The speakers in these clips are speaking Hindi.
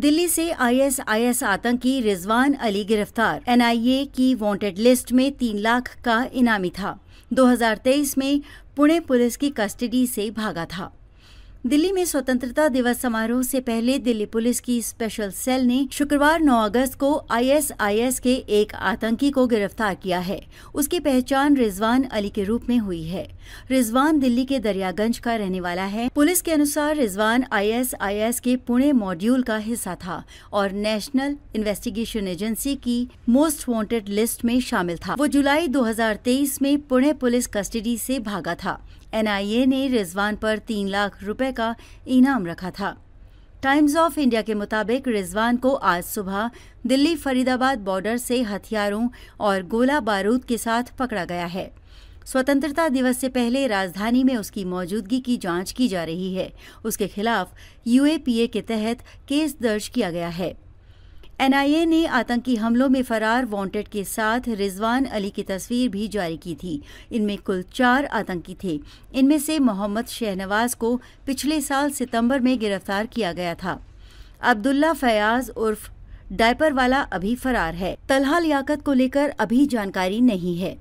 दिल्ली से आईएसआईएस आतंकी रिजवान अली गिरफ्तार एनआईए की वांटेड लिस्ट में तीन लाख का इनामी था 2023 में पुणे पुलिस की कस्टडी से भागा था दिल्ली में स्वतंत्रता दिवस समारोह से पहले दिल्ली पुलिस की स्पेशल सेल ने शुक्रवार 9 अगस्त को आईएसआईएस के एक आतंकी को गिरफ्तार किया है उसकी पहचान रिजवान अली के रूप में हुई है रिजवान दिल्ली के दरियागंज का रहने वाला है पुलिस के अनुसार रिजवान आईएसआईएस के पुणे मॉड्यूल का हिस्सा था और नेशनल इन्वेस्टिगेशन एजेंसी की मोस्ट वॉन्टेड लिस्ट में शामिल था वो जुलाई दो में पुणे पुलिस कस्टडी से भागा था एनआईए ने रिजवान पर तीन लाख रुपए का इनाम रखा था टाइम्स ऑफ इंडिया के मुताबिक रिजवान को आज सुबह दिल्ली फरीदाबाद बॉर्डर से हथियारों और गोला बारूद के साथ पकड़ा गया है स्वतंत्रता दिवस से पहले राजधानी में उसकी मौजूदगी की जांच की जा रही है उसके खिलाफ यूएपीए के तहत केस दर्ज किया गया है एनआईए ने आतंकी हमलों में फरार वांटेड के साथ रिजवान अली की तस्वीर भी जारी की थी इनमें कुल चार आतंकी थे इनमें से मोहम्मद शहनवाज को पिछले साल सितंबर में गिरफ्तार किया गया था अब्दुल्ला फयाज उर्फ डायपर वाला अभी फरार है तलहा लियाकत को लेकर अभी जानकारी नहीं है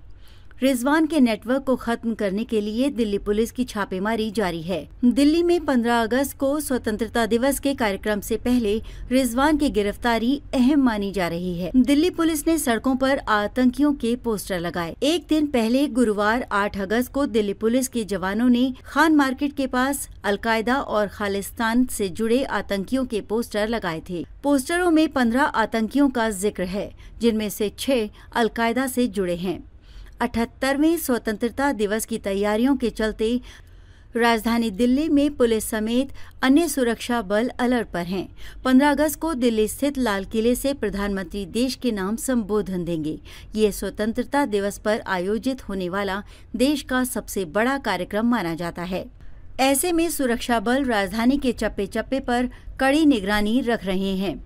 रिजवान के नेटवर्क को खत्म करने के लिए दिल्ली पुलिस की छापेमारी जारी है दिल्ली में 15 अगस्त को स्वतंत्रता दिवस के कार्यक्रम से पहले रिजवान की गिरफ्तारी अहम मानी जा रही है दिल्ली पुलिस ने सड़कों पर आतंकियों के पोस्टर लगाए एक दिन पहले गुरुवार 8 अगस्त को दिल्ली पुलिस के जवानों ने खान मार्केट के पास अलकायदा और खालिस्तान से जुड़े आतंकियों के पोस्टर लगाए थे पोस्टरों में पंद्रह आतंकियों का जिक्र है जिनमें से छह अलकायदा से जुड़े हैं अठहत्तरवें स्वतंत्रता दिवस की तैयारियों के चलते राजधानी दिल्ली में पुलिस समेत अन्य सुरक्षा बल अलर्ट पर हैं 15 अगस्त को दिल्ली स्थित लाल किले से प्रधानमंत्री देश के नाम संबोधन देंगे ये स्वतंत्रता दिवस पर आयोजित होने वाला देश का सबसे बड़ा कार्यक्रम माना जाता है ऐसे में सुरक्षा बल राजधानी के चप्पे चप्पे पर कड़ी निगरानी रख रहे हैं